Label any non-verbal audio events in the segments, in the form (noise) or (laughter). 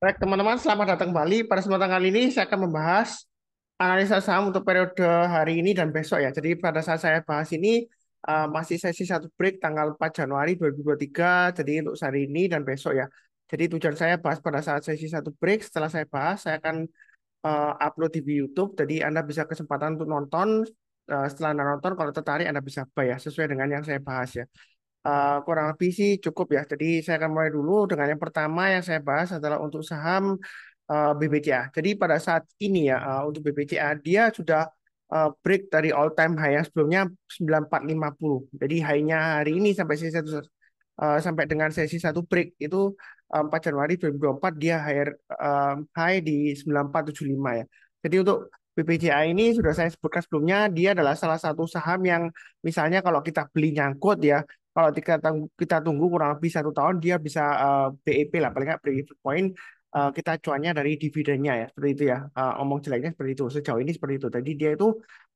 Baik teman-teman, selamat datang kembali. Pada kesempatan kali ini saya akan membahas analisa saham untuk periode hari ini dan besok ya. Jadi pada saat saya bahas ini uh, masih sesi satu break tanggal 4 Januari 2023. Jadi untuk hari ini dan besok ya. Jadi tujuan saya bahas pada saat sesi satu break. Setelah saya bahas, saya akan uh, upload di YouTube. Jadi Anda bisa kesempatan untuk nonton. Uh, setelah Anda nonton, kalau tertarik Anda bisa bayar sesuai dengan yang saya bahas ya. Eh, kurang lebih sih cukup ya. Jadi saya akan mulai dulu dengan yang pertama yang saya bahas adalah untuk saham uh, eh, BBCA. Jadi pada saat ini ya eh, untuk BBCA dia sudah break dari all time high yang sebelumnya 9450. Jadi high-nya hari ini sampai sesi satu sampai dengan sesi satu break itu 4 Januari 2024 dia high, high di 9475 ya. Jadi untuk BPJA ini sudah saya sebutkan sebelumnya, dia adalah salah satu saham yang misalnya kalau kita beli nyangkut ya, kalau kita tunggu, kita tunggu kurang lebih satu tahun dia bisa uh, eh, BEP lah paling nggak break point uh, kita cuannya dari dividennya ya seperti itu ya uh, eh, omong jeleknya seperti itu sejauh ini seperti itu tadi dia itu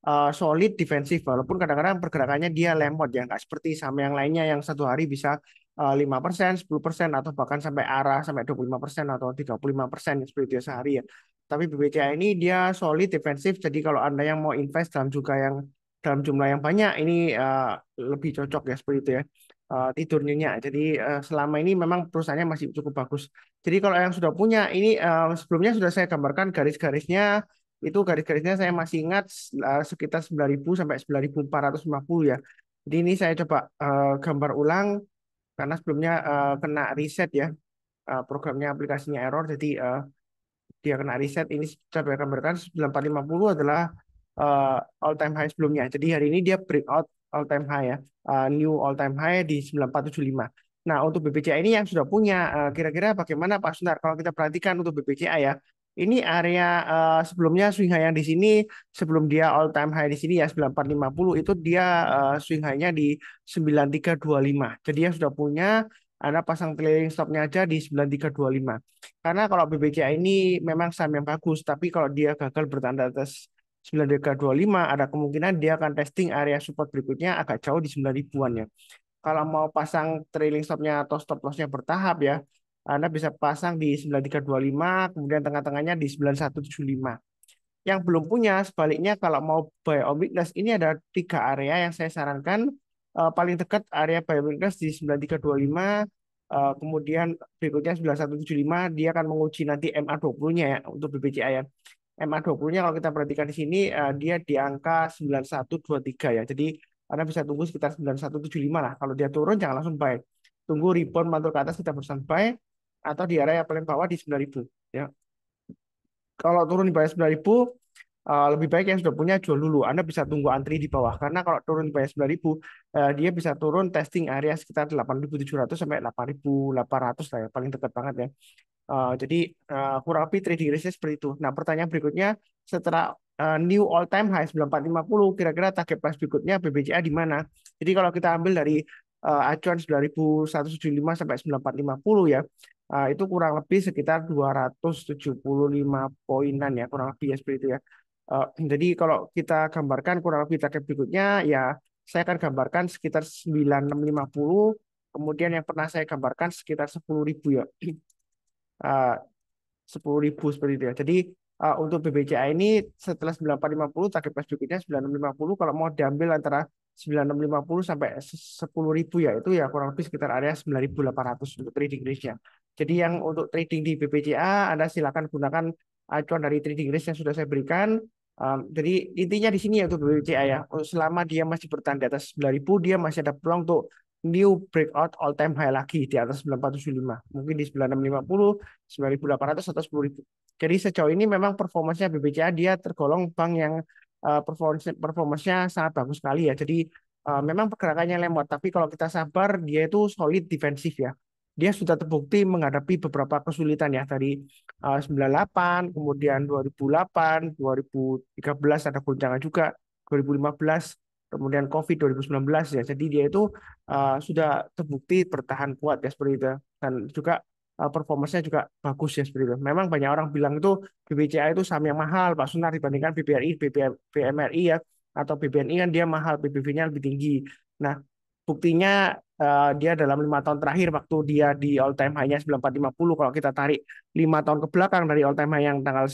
uh, solid defensif walaupun kadang-kadang pergerakannya dia lemot ya nggak seperti sama yang lainnya yang satu hari bisa lima persen, sepuluh persen, atau bahkan sampai arah sampai dua puluh lima persen atau tiga puluh lima persen seperti itu ya, sehari ya. Tapi BBCA ini dia solid defensif, jadi kalau Anda yang mau invest dalam juga yang dalam jumlah yang banyak ini uh, lebih cocok ya seperti itu ya uh, tidur nyenyak. Jadi uh, selama ini memang perusahaannya masih cukup bagus. Jadi kalau yang sudah punya ini uh, sebelumnya sudah saya gambarkan garis-garisnya itu garis-garisnya saya masih ingat uh, sekitar 9.000 sampai 9.450 ya. Jadi ini saya coba uh, gambar ulang karena sebelumnya uh, kena reset ya uh, programnya aplikasinya error jadi uh, dia kena reset ini saya gambarkan 9450 adalah uh, eh, all time high sebelumnya. Jadi hari ini dia breakout all time high ya, uh, new all time high di 9475. Nah, untuk BBCA ini yang sudah punya eh, kira-kira uh, bagaimana Pak Sunar kalau kita perhatikan untuk BBCA ya. Ini area uh, sebelumnya swing high yang di sini sebelum dia all time high di sini ya 9450 itu dia uh, swing high-nya di 9325. Jadi yang sudah punya anda pasang trailing stopnya aja di 9325. Karena kalau BBCA ini memang saham yang bagus, tapi kalau dia gagal bertanda atas lima ada kemungkinan dia akan testing area support berikutnya agak jauh di 9000-an ya. Kalau mau pasang trailing stopnya atau stop lossnya bertahap ya, Anda bisa pasang di 9325 kemudian tengah-tengahnya di 9175. Yang belum punya sebaliknya kalau mau buy on weakness ini ada tiga area yang saya sarankan uh, paling dekat area buy on weakness di 9325 uh, eh, kemudian berikutnya 9175 dia akan menguji nanti MA20-nya ya untuk BBCA ya. MA20-nya kalau kita perhatikan di sini uh, dia di angka 9123 ya. Jadi Anda bisa tunggu sekitar 9175 lah. Kalau dia turun jangan langsung buy. Tunggu rebound mantul ke atas kita pesan buy atau di area paling bawah di 9000 ya. Kalau turun di bawah 9000 uh, lebih baik yang sudah punya jual dulu. Anda bisa tunggu antri di bawah karena kalau turun ke 9000 uh, dia bisa turun testing area sekitar 8700 sampai 8800 lah ya, paling dekat banget ya. Uh, jadi uh, kurang lebih trading range seperti itu. Nah, pertanyaan berikutnya setelah uh, new all time high 9450 kira-kira target price berikutnya BBCA di mana? Jadi kalau kita ambil dari uh, acuan 9175 sampai 9450 ya. Uh, itu kurang lebih sekitar 275 poinan ya kurang lebih ya seperti itu ya. Uh, jadi kalau kita gambarkan kurang lebih target berikutnya ya saya akan gambarkan sekitar 9650 kemudian yang pernah saya gambarkan sekitar 10.000 ya. (clears throat) Eh, uh, 10.000 seperti itu ya. Jadi uh, untuk BBCA ini setelah 9450 target price berikutnya 9650 kalau mau diambil antara 9650 sampai 10.000 ya itu ya kurang lebih sekitar area 9.800 untuk trading range-nya. Jadi yang untuk trading di BBCA Anda silakan gunakan acuan dari trading risk yang sudah saya berikan. Um, jadi intinya di sini ya untuk BBCA ya, selama dia masih bertahan di atas 9000 dia masih ada peluang untuk new breakout all time high lagi di atas 945. Mungkin di 9650, 9800 atau 10000. Jadi sejauh ini memang performanya BBCA dia tergolong bank yang uh, performance performanya sangat bagus sekali ya. Jadi uh, memang pergerakannya lemot, tapi kalau kita sabar dia itu solid defensif ya dia sudah terbukti menghadapi beberapa kesulitan ya dari eh, uh, 98, kemudian 2008, 2013 ada goncangan juga, 2015, kemudian Covid 2019 ya. Jadi dia itu uh, sudah terbukti bertahan kuat ya seperti itu dan juga uh, eh, performanya juga bagus ya seperti itu. Memang banyak orang bilang itu BBCA itu saham yang mahal Pak Sunar dibandingkan BBRI, BBM, BMRI ya atau BBNI kan dia mahal, bbv nya lebih tinggi. Nah, buktinya Eh, dia dalam lima tahun terakhir waktu dia di all time high-nya 9450 kalau kita tarik lima tahun ke belakang dari all time high yang tanggal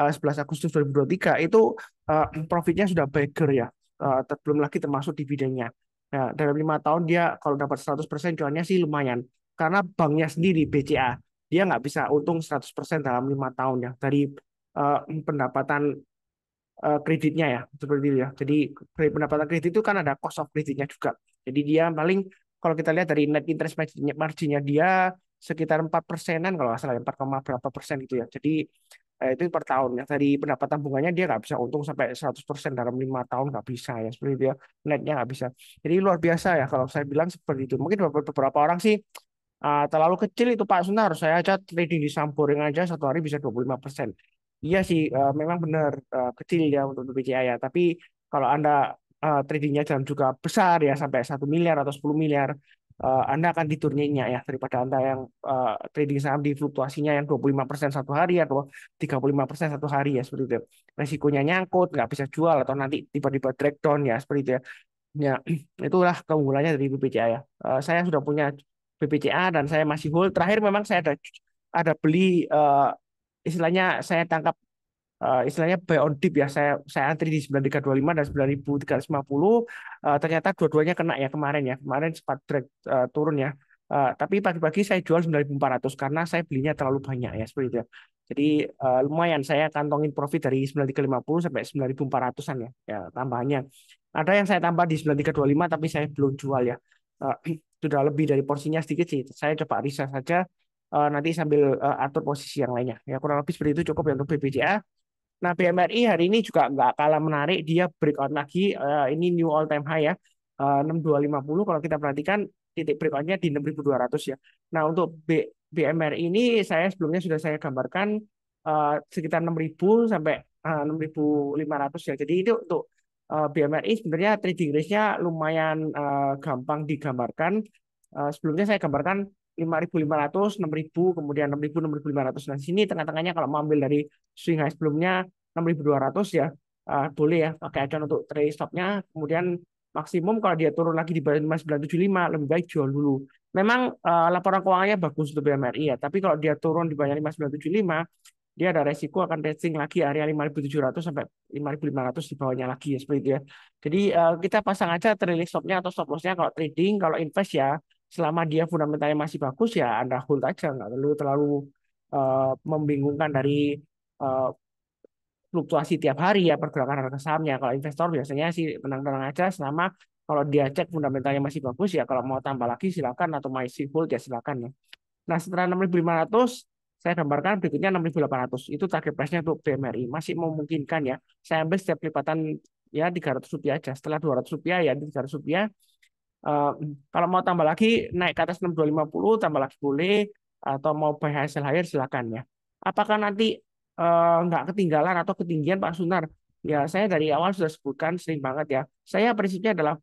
uh, eh, 11 Agustus 2023 itu eh, profitnya sudah bagger ya uh, belum lagi termasuk dividennya nah, dalam lima tahun dia kalau dapat 100% cuannya sih lumayan karena banknya sendiri BCA dia nggak bisa untung 100% dalam lima tahun ya dari pendapatan kreditnya ya seperti itu ya. Jadi pendapatan kredit itu kan ada cost of kreditnya juga. Jadi dia paling kalau kita lihat dari net interest marginnya, marginnya dia sekitar 4 persenan kalau nggak empat 4, berapa persen gitu ya. Jadi eh, itu per tahun. Ya. Dari pendapatan bunganya dia nggak bisa untung sampai 100 persen dalam lima tahun nggak bisa ya. Seperti itu ya, netnya nggak bisa. Jadi luar biasa ya kalau saya bilang seperti itu. Mungkin beberapa orang sih uh, terlalu kecil itu Pak Sunar. Saya aja trading di Samporing aja satu hari bisa 25 persen. Iya sih, uh, memang benar uh, kecil ya untuk BCA ya. Tapi kalau Anda uh, tradingnya jangan juga besar ya sampai satu miliar atau 10 miliar uh, Anda akan diturnenya ya daripada Anda yang uh, trading saham di fluktuasinya yang 25% satu hari atau 35% satu hari ya seperti itu. Resikonya nyangkut, nggak bisa jual atau nanti tiba-tiba drag down ya seperti itu ya. Ya, (clears throat) itulah keunggulannya dari BPCA ya. Uh, saya sudah punya BPCA dan saya masih hold. Terakhir memang saya ada ada beli uh, istilahnya saya tangkap uh, istilahnya buy on dip ya saya saya antri di 9325 dan 9350 uh, eh, ternyata dua-duanya kena ya kemarin ya kemarin sempat drag uh, turun ya uh, tapi pagi-pagi saya jual 9400 karena saya belinya terlalu banyak ya seperti itu ya. Jadi uh, lumayan saya kantongin profit dari 9350 sampai 9400-an ya, ya tambahannya. Ada yang saya tambah di 9325 tapi saya belum jual ya. Uh, (clears throat) sudah lebih dari porsinya sedikit sih. Saya coba riset saja uh, nanti sambil uh, atur posisi yang lainnya. Ya kurang lebih seperti itu cukup ya untuk BPJA. Nah, BMRI hari ini juga nggak kalah menarik, dia breakout lagi. Uh, ini new all time high ya, eh, uh, 6250 kalau kita perhatikan titik break outnya di 6200 ya. Nah, untuk B BMRI ini saya sebelumnya sudah saya gambarkan uh, sekitar 6000 sampai uh, 6500 ya. Jadi itu untuk uh, BMRI sebenarnya trading range-nya lumayan uh, gampang digambarkan. Uh, sebelumnya saya gambarkan 5.500, 6.000, kemudian 6.000, 6.500. Nah, sini tengah-tengahnya kalau mau ambil dari swing high sebelumnya 6.200 ya, uh, boleh ya pakai acuan untuk trade stopnya. Kemudian maksimum kalau dia turun lagi di bawah 5975 lebih baik jual dulu. Memang uh, laporan keuangannya bagus untuk BMRI ya, tapi kalau dia turun di bawah 5975 dia ada resiko akan testing lagi area 5700 sampai 5500 di bawahnya lagi ya seperti itu ya. Jadi uh, kita pasang aja trailing stopnya atau stop lossnya kalau trading, kalau invest ya selama dia fundamentalnya masih bagus ya anda hold aja nggak perlu terlalu uh, membingungkan dari uh, fluktuasi tiap hari ya pergerakan harga sahamnya kalau investor biasanya sih tenang-tenang aja selama kalau dia cek fundamentalnya masih bagus ya kalau mau tambah lagi silakan atau masih full ya silakan ya nah setelah 6500 saya gambarkan berikutnya 6.800 itu target price-nya untuk BMRI masih memungkinkan ya saya ambil setiap lipatan ya 300 rupiah aja setelah 200 rupiah ya 300 rupiah Eh, kalau mau tambah lagi naik ke atas 6250 tambah lagi boleh atau mau buy hasil higher silakan ya. Apakah nanti uh, nggak ketinggalan atau ketinggian Pak Sunar? Ya saya dari awal sudah sebutkan sering banget ya. Saya prinsipnya adalah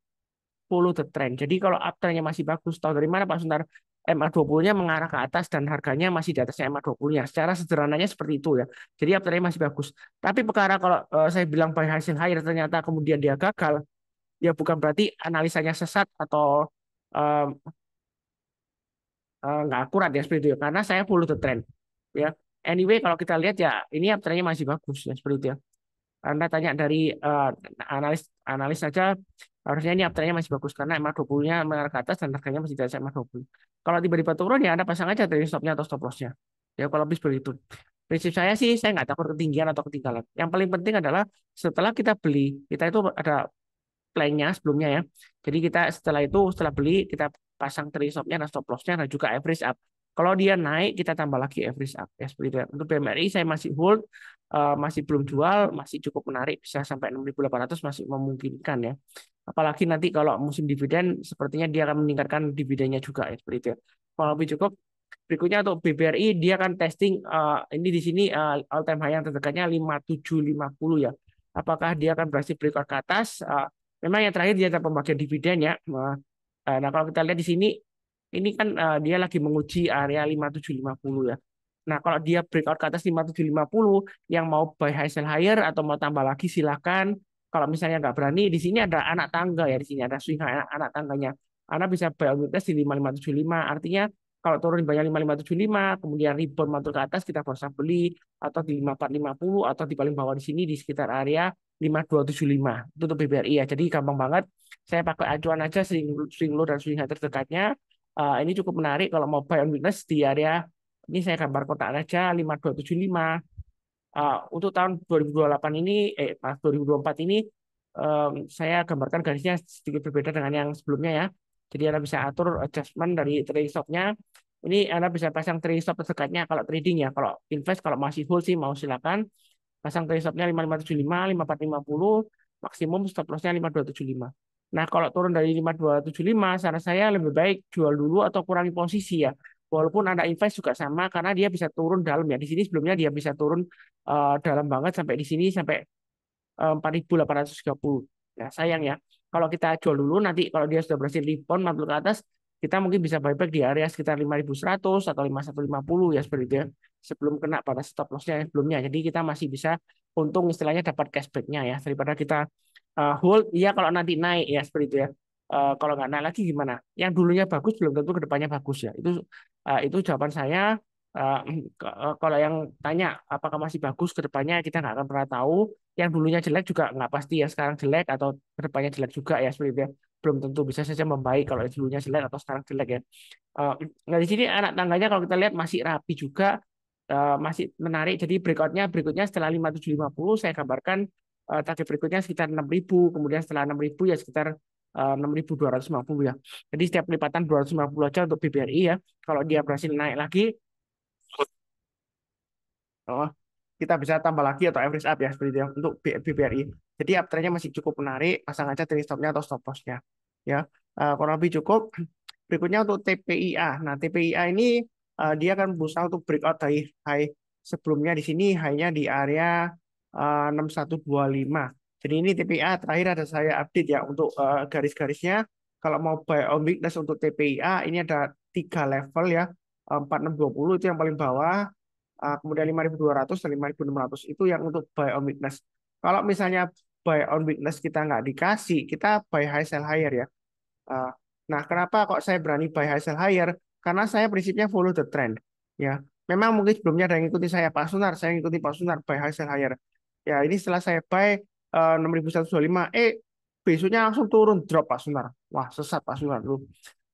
follow the trend. Jadi kalau uptrendnya masih bagus, tahu dari mana Pak Sunar? MA20-nya mengarah ke atas dan harganya masih di atasnya MA20-nya. Secara sederhananya seperti itu ya. Jadi uptrendnya masih bagus. Tapi perkara kalau uh, saya bilang buy hasil higher ternyata kemudian dia gagal, ya bukan berarti analisanya sesat atau um, uh, nggak akurat ya seperti itu ya. karena saya follow the trend ya anyway kalau kita lihat ya ini uptrendnya masih bagus ya seperti itu ya anda tanya dari uh, analis analis saja harusnya ini uptrendnya masih bagus karena emang 20-nya mengarah ke atas dan harganya masih di atas dua 20. Kalau tiba-tiba turun ya Anda pasang aja trading stopnya atau stop lossnya. Ya kalau lebih seperti itu. Prinsip saya sih saya nggak takut ketinggian atau ketinggalan. Yang paling penting adalah setelah kita beli kita itu ada plannya sebelumnya ya. Jadi kita setelah itu setelah beli kita pasang trade stopnya dan nah, stop lossnya dan nah, juga average up. Kalau dia naik kita tambah lagi average up ya seperti itu. Ya. Untuk BMRI saya masih hold, uh, masih belum jual, masih cukup menarik bisa sampai 6.800 masih memungkinkan ya. Apalagi nanti kalau musim dividen sepertinya dia akan meningkatkan dividennya juga ya seperti itu. Ya. Kalau lebih cukup berikutnya untuk BBRI dia akan testing uh, ini di sini uh, eh, all time high yang terdekatnya 5750 ya. Apakah dia akan berhasil breakout ke atas? Uh, Memang yang terakhir dia pembagian dividen ya. Eh, nah kalau kita lihat di sini, ini kan eh, dia lagi menguji area 5750 ya. Nah kalau dia breakout ke atas 5750, yang mau buy high sell higher atau mau tambah lagi silakan. Kalau misalnya nggak berani, di sini ada anak tangga ya, di sini ada swing anak, anak tangganya. anak bisa buy on di 5575, artinya kalau turun banyak 5575, kemudian rebound mantul ke atas kita bisa beli atau di 5450 atau di paling bawah di sini di sekitar area 5275. Itu untuk BBRI ya. Jadi gampang banget. Saya pakai acuan aja swing, swing low dan swing high terdekatnya. Uh, eh, ini cukup menarik kalau mau buy on weakness di area ini saya gambar kotak aja 5275. Uh, eh, untuk tahun 2028 ini eh 2024 ini um, saya gambarkan garisnya sedikit berbeda dengan yang sebelumnya ya. Jadi Anda bisa atur adjustment dari trading stopnya. Ini Anda bisa pasang trading stop terdekatnya kalau trading ya. Kalau invest, kalau masih full sih mau silakan. Pasang trading stopnya 5575, 5450, maksimum stop lossnya 5275. Nah kalau turun dari 5275, saran saya lebih baik jual dulu atau kurangi posisi ya. Walaupun Anda invest juga sama karena dia bisa turun dalam ya. Di sini sebelumnya dia bisa turun uh, dalam banget sampai di sini sampai 4830. Eh, nah, sayang ya kalau kita jual dulu nanti kalau dia sudah berhasil rebound 40 ke atas kita mungkin bisa buyback di area sekitar 5100 atau 5150 ya seperti itu ya sebelum kena pada stop lossnya sebelumnya jadi kita masih bisa untung istilahnya dapat cashbacknya ya daripada kita uh, hold ya kalau nanti naik ya seperti itu ya uh, kalau nggak naik lagi gimana yang dulunya bagus belum tentu kedepannya bagus ya itu uh, itu jawaban saya uh, (clears throat) kalau yang tanya apakah masih bagus kedepannya kita nggak akan pernah tahu yang dulunya jelek juga nggak pasti ya sekarang jelek atau kedepannya jelek juga ya seperti itu ya. belum tentu bisa saja membaik kalau dulunya jelek atau sekarang jelek ya. Eh, nah di sini anak tangganya kalau kita lihat masih rapi juga eh, masih menarik. Jadi berikutnya berikutnya setelah 5750 saya gambarkan eh, target berikutnya sekitar 6000 kemudian setelah 6000 ya sekitar 6250 ya. Jadi setiap lipatan 250 aja untuk BBRI ya. Kalau dia berhasil naik lagi oh, kita bisa tambah lagi atau average up ya seperti itu ya, untuk BBRI. Jadi uptrendnya masih cukup menarik, pasang aja trailing stopnya atau stop lossnya ya uh, kurang lebih cukup. Berikutnya untuk TPIA. Nah TPIA ini uh, dia akan berusaha untuk breakout dari high sebelumnya di sini hanya di area uh, eh, 6125. Jadi ini TPIA terakhir ada saya update ya untuk uh, garis-garisnya. Kalau mau buy on weakness untuk TPIA ini ada tiga level ya 4620 itu yang paling bawah, uh, kemudian 5.200 dan 5.600 itu yang untuk buy on weakness. Kalau misalnya buy on weakness kita nggak dikasih, kita buy high sell higher ya. Uh, nah, kenapa kok saya berani buy high sell higher? Karena saya prinsipnya follow the trend. Ya, memang mungkin sebelumnya ada yang ikuti saya Pak Sunar, saya ikuti Pak Sunar buy high sell higher. Ya, ini setelah saya buy eh, uh, 6.125, eh besoknya langsung turun drop Pak Sunar. Wah, sesat Pak Sunar lu.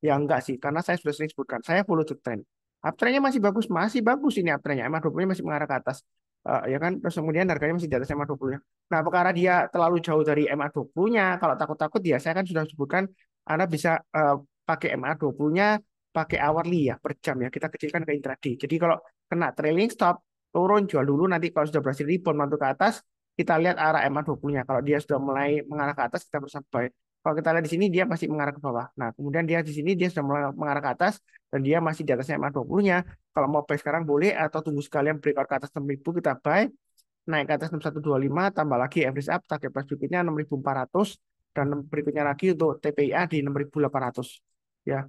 Ya enggak sih, karena saya sudah sering sebutkan, saya follow the trend. Uptrendnya masih bagus, masih bagus ini uptrendnya. MA 20-nya masih mengarah ke atas. Uh, ya kan terus kemudian harganya masih di atas MA 20-nya. Nah, perkara dia terlalu jauh dari MA 20-nya, kalau takut-takut ya saya kan sudah sebutkan Anda bisa uh, pakai MA 20-nya pakai hourly ya per jam ya kita kecilkan ke intraday. Jadi kalau kena trailing stop turun jual dulu nanti kalau sudah berhasil rebound mantul ke atas kita lihat arah MA 20-nya. Kalau dia sudah mulai mengarah ke atas kita bersambung kalau kita lihat di sini dia masih mengarah ke bawah. Nah, kemudian dia di sini dia sudah mulai mengarah ke atas dan dia masih di atasnya MA 20-nya. Kalau mau buy sekarang boleh atau tunggu sekalian breakout ke atas 6000 kita buy. Naik ke atas 6125 tambah lagi average up target price berikutnya 6400 dan berikutnya lagi untuk TPIA di 6800 ya.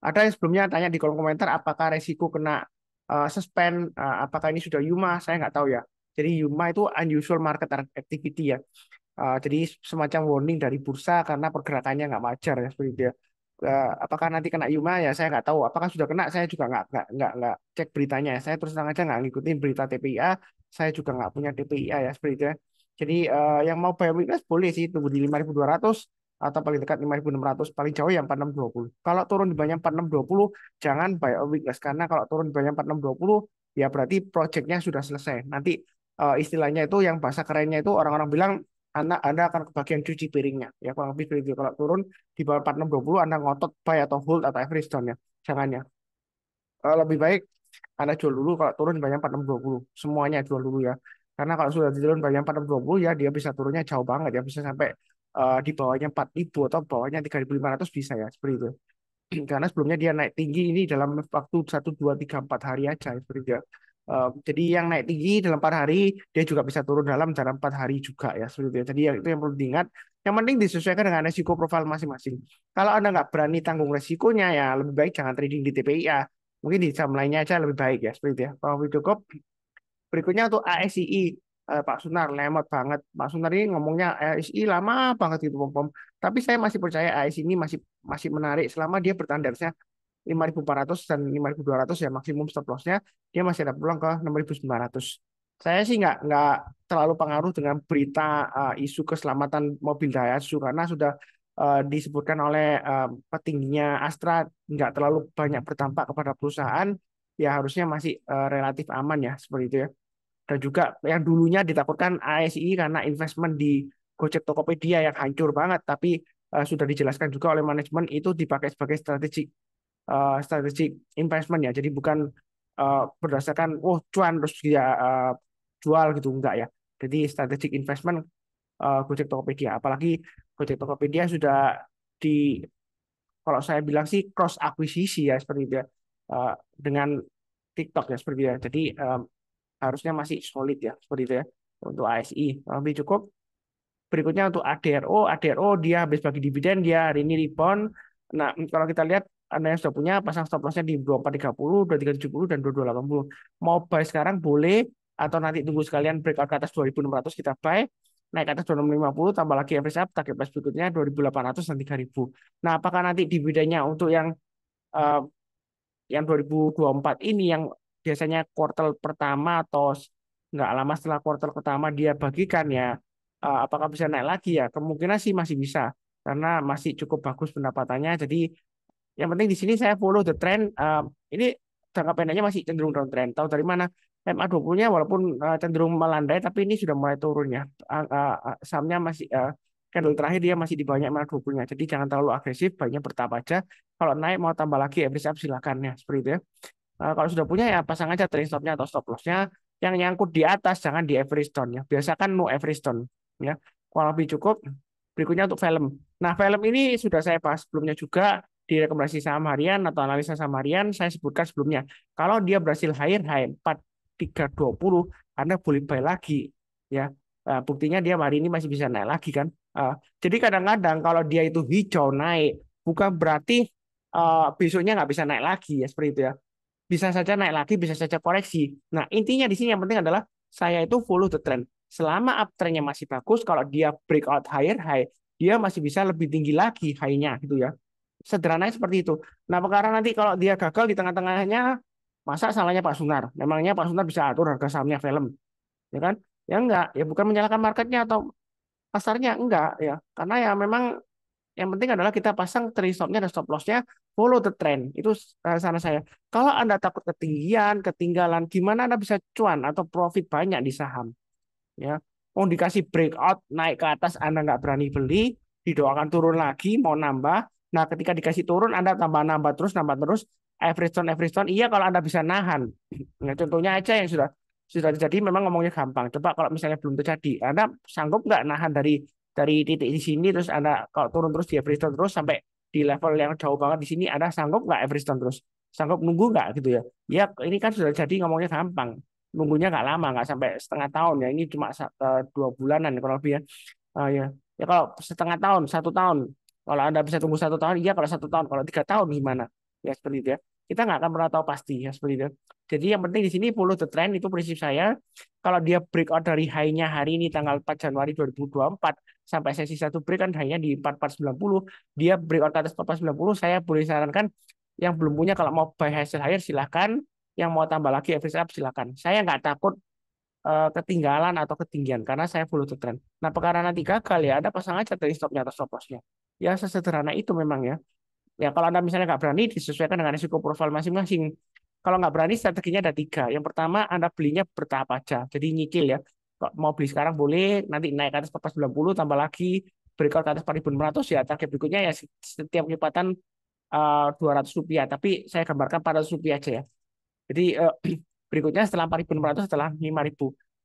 Ada yang sebelumnya tanya di kolom komentar apakah resiko kena uh, suspend uh, apakah ini sudah Yuma saya nggak tahu ya. Jadi Yuma itu unusual market activity ya. Eh, jadi semacam warning dari bursa karena pergerakannya nggak wajar ya seperti dia. Uh, apakah nanti kena Yuma ya saya nggak tahu. Apakah sudah kena saya juga nggak nggak nggak nggak cek beritanya. Ya. Saya terus terang aja nggak ngikutin berita TPIA. Saya juga nggak punya TPIA ya seperti dia ya. Jadi uh, yang mau buy weakness boleh sih tunggu di 5200 atau paling dekat 5600 paling jauh yang 4620. Kalau turun di banyak 4620 jangan buy a weakness karena kalau turun di banyak 4620 ya berarti projectnya sudah selesai. Nanti uh, istilahnya itu yang bahasa kerennya itu orang-orang bilang anak Anda akan kebagian cuci piringnya. Ya kurang lebih seperti itu. Kalau turun di bawah 4620 Anda ngotot buy atau hold atau average down ya. Jangan ya. Eh, lebih baik Anda jual dulu kalau turun di banyak 4620. Semuanya jual dulu ya. Karena kalau sudah turun banyak 4620 ya dia bisa turunnya jauh banget ya bisa sampai uh, di bawahnya 4000 atau bawahnya 3500 bisa ya seperti itu. (clears throat) Karena sebelumnya dia naik tinggi ini dalam waktu 1 2 3 4 hari aja seperti itu. Ya jadi yang naik tinggi dalam empat hari dia juga bisa turun dalam dalam empat hari juga ya seperti itu. Jadi ya, itu yang perlu diingat. Yang penting disesuaikan dengan resiko profil masing-masing. Kalau anda nggak berani tanggung resikonya ya lebih baik jangan trading di TPI ya. Mungkin di jam lainnya aja lebih baik ya seperti itu ya. Kalau video berikutnya untuk ASII Pak Sunar lemot banget. Pak Sunar ini ngomongnya ASI lama banget gitu pom pom. Tapi saya masih percaya ASI ini masih masih menarik selama dia bertandarnya 5400 dan 5200 ya maksimum stop lossnya dia masih ada peluang ke 6900 saya sih nggak nggak terlalu pengaruh dengan berita uh, isu keselamatan mobil Daihatsu karena sudah uh, disebutkan oleh uh, petingginya Astra nggak terlalu banyak bertampak kepada perusahaan ya harusnya masih uh, relatif aman ya seperti itu ya dan juga yang dulunya ditakutkan ASI karena investment di Gojek Tokopedia yang hancur banget tapi sudah dijelaskan juga oleh manajemen itu dipakai sebagai strategi uh, strategic investment ya. Jadi bukan uh, berdasarkan oh cuan terus dia uh, jual gitu enggak ya. Jadi strategic investment uh, Gojek Tokopedia. Apalagi Gojek Tokopedia sudah di kalau saya bilang sih cross akuisisi ya seperti dia uh, dengan TikTok ya seperti dia, Jadi um, harusnya masih solid ya seperti itu ya untuk ASI. lebih cukup. Berikutnya untuk ADRO, ADRO dia habis bagi dividen dia hari ini rebound. Nah kalau kita lihat anda yang sudah punya pasang stop lossnya di 2430, 2370 dan 2280. Mau buy sekarang boleh atau nanti tunggu sekalian breakout ke atas 2600 kita buy, naik ke atas 2650 tambah lagi average up target price berikutnya 2800 dan 3000. Nah, apakah nanti dividennya untuk yang uh, yang 2024 ini yang biasanya kuartal pertama atau nggak lama setelah kuartal pertama dia bagikan ya uh, apakah bisa naik lagi ya? Kemungkinan sih masih bisa karena masih cukup bagus pendapatannya jadi yang penting di sini saya follow the trend. Uh, ini jangka pendeknya masih cenderung downtrend. Tahu dari mana? MA 20-nya walaupun uh, cenderung melandai tapi ini sudah mulai turun ya. Uh, uh, sahamnya masih uh, candle terakhir dia masih di banyak MA 20-nya. Jadi jangan terlalu agresif, banyak bertahap aja. Kalau naik mau tambah lagi average up silakan ya, seperti itu ya. Uh, kalau sudah punya ya pasang aja stop stopnya atau stop lossnya yang nyangkut di atas jangan di average down ya. Biasakan no average down ya. Kurang lebih cukup. Berikutnya untuk film. Nah, film ini sudah saya pas sebelumnya juga di rekomendasi saham harian atau analisa saham harian saya sebutkan sebelumnya. Kalau dia berhasil higher high 4320, Anda boleh buy lagi ya. Uh, buktinya dia hari ini masih bisa naik lagi kan. Uh, jadi kadang-kadang kalau dia itu hijau naik bukan berarti uh, besoknya nggak bisa naik lagi ya seperti itu ya. Bisa saja naik lagi, bisa saja koreksi. Nah intinya di sini yang penting adalah saya itu follow the trend. Selama uptrendnya masih bagus, kalau dia breakout higher high, dia masih bisa lebih tinggi lagi high-nya gitu ya sederhananya seperti itu. Nah, perkara nanti kalau dia gagal di tengah-tengahnya, masa salahnya Pak Sunar? Memangnya Pak Sunar bisa atur harga sahamnya film? Ya kan? Ya enggak, ya bukan menyalahkan marketnya atau pasarnya enggak ya. Karena ya memang yang penting adalah kita pasang tristopnya dan stop lossnya follow the trend. Itu eh, sana saya. Kalau Anda takut ketinggian, ketinggalan, gimana Anda bisa cuan atau profit banyak di saham? Ya. Mau dikasih breakout naik ke atas Anda nggak berani beli, didoakan turun lagi, mau nambah, Nah, ketika dikasih turun, Anda tambah-nambah terus, nambah terus, every stone, every stone, Iya, kalau Anda bisa nahan. Nah, contohnya aja yang sudah sudah terjadi memang ngomongnya gampang. Coba kalau misalnya belum terjadi, Anda sanggup nggak nahan dari dari titik di sini terus Anda kalau turun terus di every stone terus sampai di level yang jauh banget di sini Anda sanggup nggak every stone terus? Sanggup nunggu nggak gitu ya? Ya, ini kan sudah jadi ngomongnya gampang. Nunggunya nggak lama, nggak sampai setengah tahun ya. Ini cuma eh, dua bulanan kurang lebih ya. Uh, ya. Ya kalau setengah tahun, satu tahun, kalau Anda bisa tunggu satu tahun, iya kalau satu tahun. Kalau tiga tahun gimana? Ya seperti itu ya. Kita nggak akan pernah tahu pasti ya seperti itu. Ya. Jadi yang penting di sini follow the trend itu prinsip saya. Kalau dia breakout dari high-nya hari ini tanggal 4 Januari 2024 sampai sesi satu break kan hanya di 4490, dia breakout ke atas 4490 saya boleh sarankan yang belum punya kalau mau buy hasil higher silahkan, yang mau tambah lagi average up silahkan. Saya nggak takut eh, ketinggalan atau ketinggian karena saya follow the trend. Nah, perkara nanti gagal ya, ada pasang aja dari stopnya atau stop lossnya. Ya sesederhana itu memang ya. Ya kalau Anda misalnya nggak berani disesuaikan dengan risiko profil masing-masing. Kalau nggak berani strateginya ada tiga. Yang pertama Anda belinya bertahap aja. Jadi nyicil ya. Kok mau beli sekarang boleh, nanti naik ke atas 490 tambah lagi berikut ke atas ratus ya target berikutnya ya setiap kecepatan uh, 200 rupiah. Tapi saya gambarkan 400 rupiah aja ya. Jadi uh, (clears throat) berikutnya setelah ratus setelah 5.000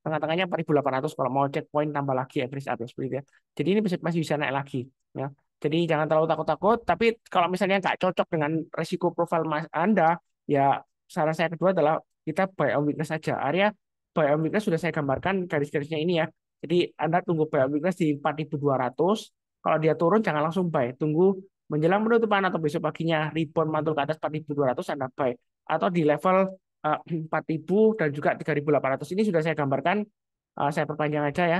tengah-tengahnya 4.800 kalau mau checkpoint tambah lagi average atas seperti ya. Jadi ini masih bisa naik lagi ya. Jadi jangan terlalu takut-takut, tapi kalau misalnya nggak cocok dengan resiko profil Anda, ya saran saya kedua adalah kita buy on weakness saja. Area buy on weakness sudah saya gambarkan garis-garisnya ini ya. Jadi Anda tunggu buy on weakness di 4200, kalau dia turun jangan langsung buy, tunggu menjelang penutupan atau besok paginya rebound mantul ke atas 4200 Anda buy atau di level uh, eh, 4000 dan juga 3800. Ini sudah saya gambarkan, uh, saya perpanjang aja ya.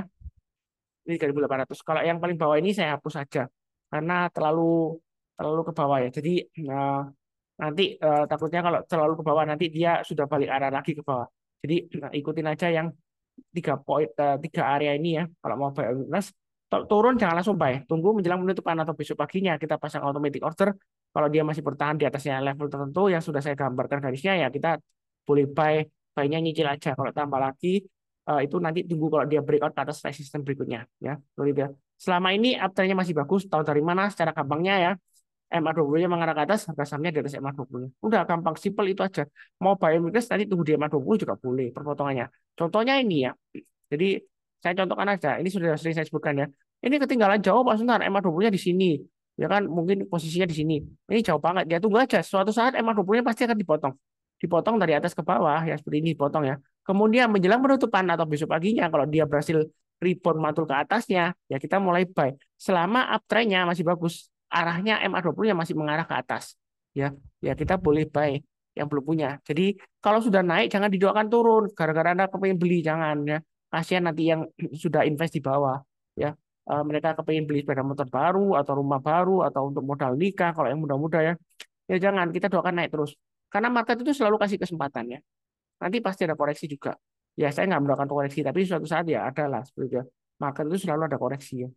Ini 3800. Kalau yang paling bawah ini saya hapus saja karena terlalu terlalu ke bawah ya. Jadi uh, nanti uh, takutnya kalau terlalu ke bawah nanti dia sudah balik arah lagi ke bawah. Jadi uh, ikutin aja yang tiga poin uh, tiga area ini ya. Kalau mau buy weakness turun jangan langsung buy. Tunggu menjelang penutupan atau besok paginya kita pasang automatic order. Kalau dia masih bertahan di atasnya level tertentu yang sudah saya gambarkan garisnya ya kita boleh buy buy-nya nyicil aja. Kalau tambah lagi itu nanti tunggu kalau dia breakout ke atas resistance berikutnya ya. ya. Selama ini uptrendnya masih bagus, tahu dari mana secara gampangnya ya. MA20-nya mengarah ke atas, harga sahamnya di atas MA20. Udah gampang, simple itu aja. Mau buy weakness, nanti tunggu di MA20 juga boleh perpotongannya. Contohnya ini ya. Jadi saya contohkan aja, ini sudah sering saya sebutkan ya. Ini ketinggalan jauh Pak sunar MA20-nya di sini. Ya kan, mungkin posisinya di sini. Ini jauh banget, ya tunggu aja. Suatu saat MA20-nya pasti akan dipotong. Dipotong dari atas ke bawah, ya seperti ini dipotong ya. Kemudian menjelang penutupan atau besok paginya, kalau dia berhasil rebound mantul ke atasnya, ya kita mulai buy. Selama uptrendnya masih bagus, arahnya MA20-nya masih mengarah ke atas. Ya, ya kita boleh buy yang belum punya. Jadi kalau sudah naik jangan didoakan turun gara-gara Anda kepengen beli jangan ya. Kasihan nanti yang (clears throat) sudah invest di bawah ya. E, mereka kepengen beli sepeda motor baru atau rumah baru atau untuk modal nikah kalau yang muda-muda ya. Ya jangan, kita doakan naik terus. Karena market itu selalu kasih kesempatan ya. Nanti pasti ada koreksi juga ya saya nggak melakukan koreksi tapi suatu saat ya ada lah seperti itu ya. market itu selalu ada koreksi ya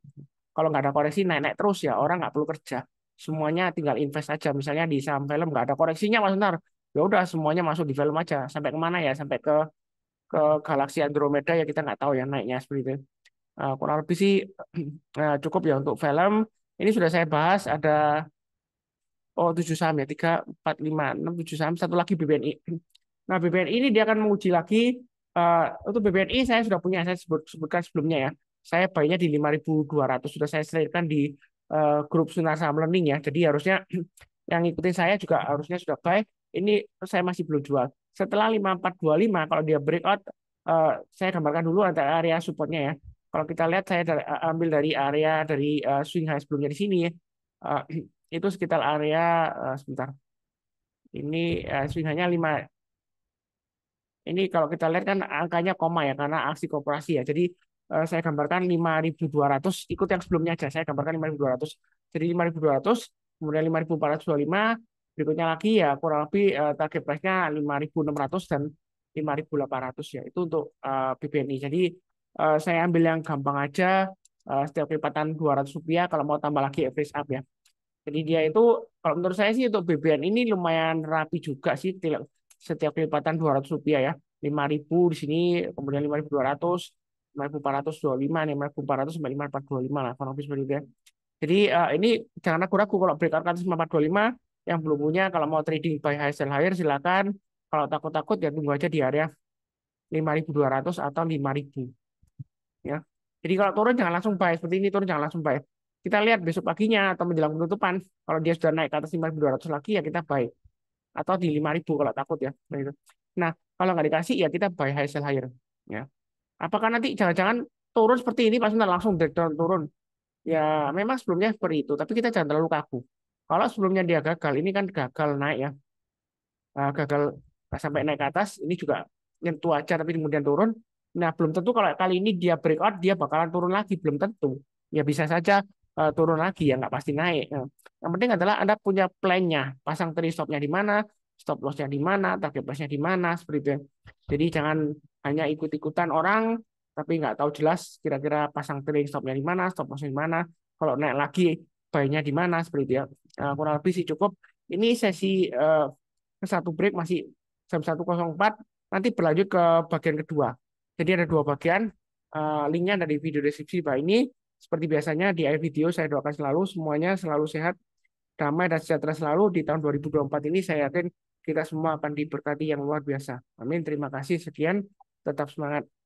kalau nggak ada koreksi naik-naik terus ya orang nggak perlu kerja semuanya tinggal invest aja misalnya di saham film nggak ada koreksinya mas ntar ya udah semuanya masuk di film aja sampai kemana ya sampai ke ke galaksi Andromeda ya kita nggak tahu ya naiknya seperti itu ya. eh, kurang lebih sih (clears throat) eh, cukup ya untuk film ini sudah saya bahas ada oh tujuh saham ya tiga empat lima enam tujuh saham satu lagi BBNI (clears throat) nah BBNI ini dia akan menguji lagi uh, untuk BBNI saya sudah punya saya sebut, sebutkan sebelumnya ya saya bayinya di 5.200 sudah saya selipkan di uh, grup Sunasam Learning ya jadi harusnya (clears throat) yang ngikutin saya juga harusnya sudah baik ini saya masih belum jual setelah 5425 kalau dia breakout uh, saya gambarkan dulu antara area supportnya ya kalau kita lihat saya dari, ambil dari area dari uh, swing high sebelumnya di sini uh, (clears throat) itu sekitar area uh, sebentar ini uh, swing high-nya 5 ini kalau kita lihat kan angkanya koma ya karena aksi kooperasi ya. Jadi eh, saya gambarkan 5.200 ikut yang sebelumnya aja. Saya gambarkan 5.200. Jadi 5.200 kemudian 5.425 berikutnya lagi ya kurang lebih eh, target price-nya 5.600 dan 5.800 ya. Itu untuk eh, BBNI. Jadi eh, saya ambil yang gampang aja eh, setiap lipatan 200 rupiah kalau mau tambah lagi average up ya. Jadi dia itu kalau menurut saya sih untuk BBN ini lumayan rapi juga sih. Tidak setiap kelipatan 200 rupiah ya. 5000 di sini, kemudian 5200, 5425, 5400 5425 lah, kurang lebih seperti itu ya. Jadi uh, ini jangan aku ragu kalau break atas 5425 yang belum punya kalau mau trading buy high sell higher silakan. Kalau takut-takut ya tunggu aja di area 5200 atau 5000. Ya. Jadi kalau turun jangan langsung buy seperti ini turun jangan langsung buy. Kita lihat besok paginya atau menjelang penutupan kalau dia sudah naik ke atas 5200 lagi ya kita buy atau di lima ribu kalau takut ya. Gitu. Nah, kalau nggak dikasih ya kita buy high sell higher ya. Apakah nanti jangan-jangan turun seperti ini pas langsung breakdown turun? Ya, memang sebelumnya seperti itu, tapi kita jangan terlalu kaku. Kalau sebelumnya dia gagal, ini kan gagal naik ya. Ah, gagal sampai naik ke atas, ini juga nyentuh aja tapi kemudian turun. Nah, belum tentu kalau kali ini dia breakout dia bakalan turun lagi, belum tentu. Ya bisa saja uh, turun lagi ya nggak pasti naik. Nah, yang penting adalah Anda punya plannya pasang teri stopnya di mana, stop lossnya di mana, target price di mana, seperti itu. Ya. Jadi jangan hanya ikut-ikutan orang tapi nggak tahu jelas kira-kira pasang trailing stopnya di mana, stop lossnya di mana, kalau naik lagi buy-nya di mana seperti itu ya. Uh, kurang lebih sih cukup. Ini sesi uh, satu break masih jam 1.04 nanti berlanjut ke bagian kedua. Jadi ada dua bagian. Uh, linknya dari video deskripsi bawah ini. Seperti biasanya di akhir video saya doakan selalu semuanya selalu sehat, damai dan sejahtera selalu di tahun 2024 ini saya yakin kita semua akan diberkati yang luar biasa. Amin. Terima kasih sekian. Tetap semangat.